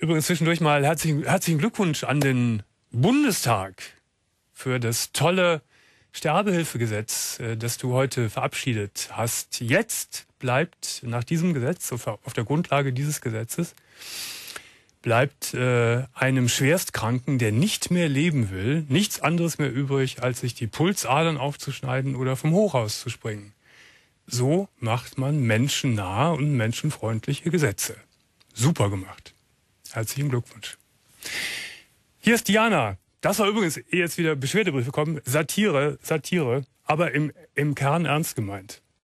Übrigens zwischendurch mal herzlichen, herzlichen Glückwunsch an den Bundestag für das tolle Sterbehilfegesetz, äh, das du heute verabschiedet hast. Jetzt bleibt nach diesem Gesetz, auf der Grundlage dieses Gesetzes, bleibt äh, einem Schwerstkranken, der nicht mehr leben will, nichts anderes mehr übrig, als sich die Pulsadern aufzuschneiden oder vom Hochhaus zu springen. So macht man menschennah und menschenfreundliche Gesetze. Super gemacht. Herzlichen Glückwunsch. Hier ist Diana. Das war übrigens eh jetzt wieder Beschwerdebriefe kommen. Satire, Satire, aber im, im Kern ernst gemeint.